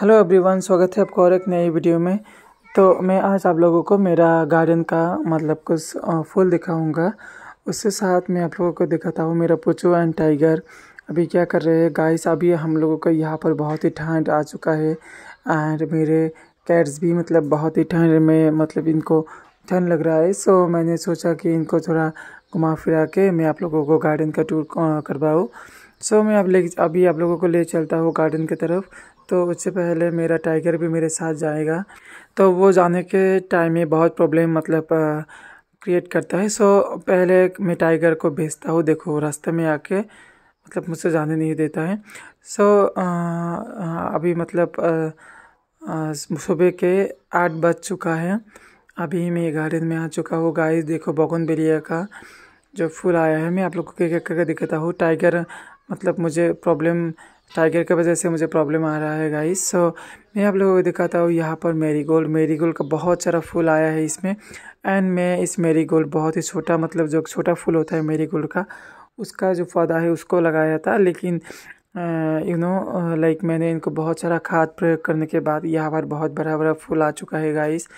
hello everyone स्वागत है आपका और एक नई वीडियो में तो मैं आज आप लोगों को मेरा गार्डन का मतलब कुछ फूल दिखाऊंगा उसके साथ मैं आप लोगों को दिखाता हूँ मेरा पुचू एंड टाइगर अभी क्या कर रहे हैं गाइस अभी हम लोगों को यहाँ पर बहुत ही ठंड आ चुका है एंड मेरे कैट्स भी मतलब बहुत ही ठंड में मतलब इनको ठंड लग रहा है सो मैंने सोचा कि इनको थोड़ा घुमा फिरा के मैं आप लोगों को गार्डन का टूर करवाऊँ सो so, मैं अब ले अभी आप लोगों को ले चलता हूँ गार्डन की तरफ तो उससे पहले मेरा टाइगर भी मेरे साथ जाएगा तो वो जाने के टाइम में बहुत प्रॉब्लम मतलब क्रिएट करता है सो पहले मैं टाइगर को भेजता हूँ देखो रास्ते में आके मतलब मुझसे जाने नहीं देता है सो अभी मतलब सुबह के आठ बज चुका है अभी मैं गार्डन में आ चुका हूँ गाइस देखो बगन बेलिया का जो फूल आया है मैं आप लोग को क्या क्या करके दिखाता हूँ टाइगर मतलब मुझे प्रॉब्लम टाइगर की वजह से मुझे प्रॉब्लम आ रहा है गाइस सो मैं आप लोगों को दिखाता हूँ यहाँ पर मेरी गोल्ड मेरी गोल्ड का बहुत सारा फूल आया है इसमें एंड मैं इस मेरी गोल्ड बहुत ही छोटा मतलब जो छोटा फूल होता है मेरी गोल्ड का उसका जो पौधा है उसको लगाया था लेकिन यू नो लाइक मैंने इनको बहुत सारा खाद प्रयोग करने के बाद यहाँ पर बहुत बड़ा बड़ा फूल आ चुका है गाइस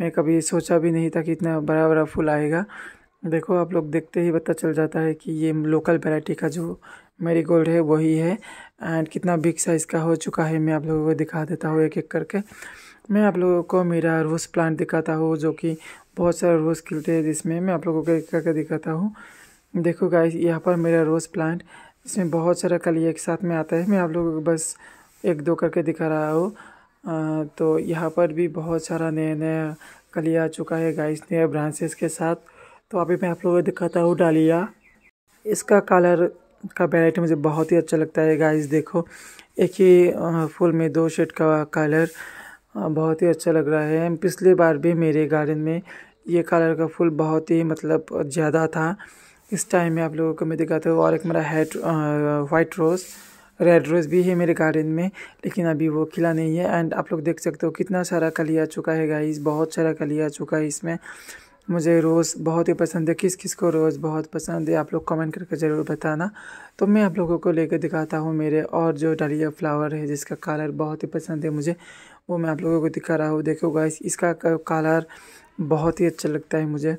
मैं कभी सोचा भी नहीं था कि इतना बड़ा बड़ा फूल आएगा देखो आप लोग देखते ही पता चल जाता है कि ये लोकल वेराइटी का जो मेरी गोल्ड है वही है एंड कितना बिग साइज़ का हो चुका है मैं आप लोगों को दिखा देता हूँ एक एक करके मैं आप लोगों को मेरा रोज़ प्लांट दिखाता हूँ जो कि बहुत सारे रोज़ खिलते हैं जिसमें मैं आप लोगों को एक करके दिखाता हूँ देखो गाइस यहाँ पर मेरा रोज़ प्लांट इसमें बहुत सारा कली एक साथ में आता है मैं आप लोगों को बस एक दो करके दिखा रहा हूँ तो यहाँ पर भी बहुत सारा नया नया कली आ चुका है गाइस नए ब्रांचेस के साथ तो अभी मैं आप लोगों को दिखाता हूँ डालिया इसका कलर का वेराइटी मुझे बहुत ही अच्छा लगता है गाइस देखो एक ही फूल में दो शेड का कलर बहुत ही अच्छा लग रहा है पिछले बार भी मेरे गार्डन में ये कलर का फूल बहुत ही मतलब ज़्यादा था इस टाइम में आप लोगों को मैं दिखाता हूँ और एक मेरा head white rose red rose भी है मेरे गार्डन में लेकिन अभी वो खिला नहीं है एंड आप लोग देख सकते हो कितना सारा कली आ चुका है गाइस बहुत सारा कली आ चुका है इसमें मुझे रोज़ बहुत ही पसंद है किस किस को रोज़ बहुत पसंद है आप लोग कमेंट करके ज़रूर बताना तो मैं आप लोगों को लेकर दिखाता हूँ मेरे और जो डालिया फ्लावर है जिसका कलर बहुत ही पसंद है मुझे वो मैं आप लोगों को दिखा रहा हूँ देखो गाइस इसका कलर बहुत ही अच्छा लगता है मुझे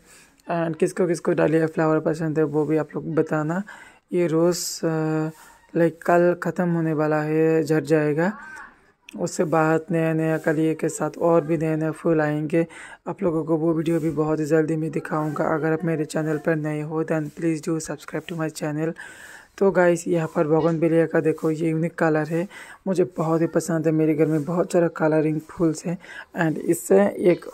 एंड किसको किसको डालिया फ्लावर पसंद है वो भी आप लोग बताना ये रोज़ लाइक कल ख़त्म होने वाला है झट जाएगा उससे बाद नया नया कलिए के साथ और भी नए नए फूल आएंगे आप लोगों को वो वीडियो भी बहुत ही जल्दी मैं दिखाऊंगा अगर आप मेरे चैनल पर नए हो then please do subscribe to my channel तो गाइस यहाँ पर भगवान बिलिया का देखो ये यूनिक कलर है मुझे बहुत ही पसंद है मेरे घर में बहुत सारा कलरिंग फूल्स है एंड इससे एक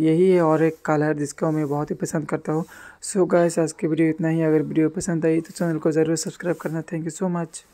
यही है और एक कलर जिसको मैं बहुत ही पसंद करता हूँ सो गाइस आज की वीडियो इतना ही अगर वीडियो पसंद आई तो चैनल को ज़रूर सब्सक्राइब करना थैंक यू सो मच